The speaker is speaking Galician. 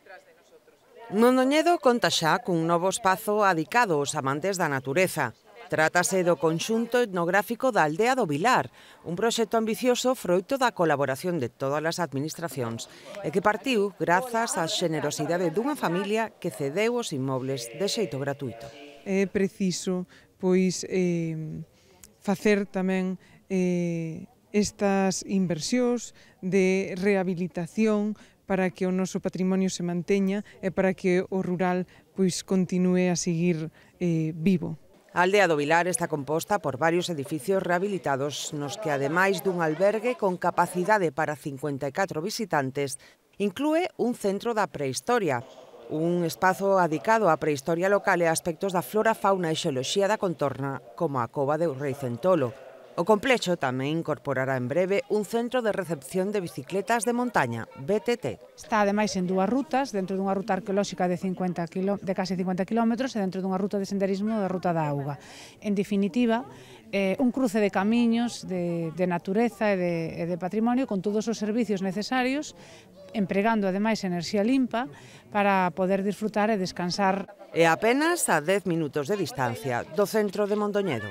detrás de nosotros. Mondoñedo conta xa cun novo espazo adicado aos amantes da natureza. Trátase do conxunto etnográfico da aldea do Vilar, un proxecto ambicioso froito da colaboración de todas as administracións e que partiu grazas á xenerosidade dunha familia que cedeu os inmobles de xeito gratuito. É preciso, pois, eh, facer tamén eh, estas inversións de rehabilitación para que o noso patrimonio se manteña e para que o rural pois continue a seguir eh, vivo. A aldea do Vilar está composta por varios edificios rehabilitados nos que, ademais dun albergue con capacidade para 54 visitantes, inclúe un centro da prehistoria, un espazo adicado á prehistoria local e aspectos da flora, fauna e xeoloxía da contorna, como a cova do Rei Centolo, O complexo tamén incorporará en breve un centro de recepción de bicicletas de montaña, BTT. Está ademais en dúas rutas, dentro dunha ruta arqueolóxica de 50 km, de case 50 km e dentro dunha ruta de senderismo da Ruta da Auga. En definitiva, eh, un cruce de camiños de, de natureza e de, e de patrimonio con todos os servicios necesarios empregando ademais enerxía limpa para poder disfrutar e descansar. E apenas a 10 minutos de distancia do centro de Mondoñedo.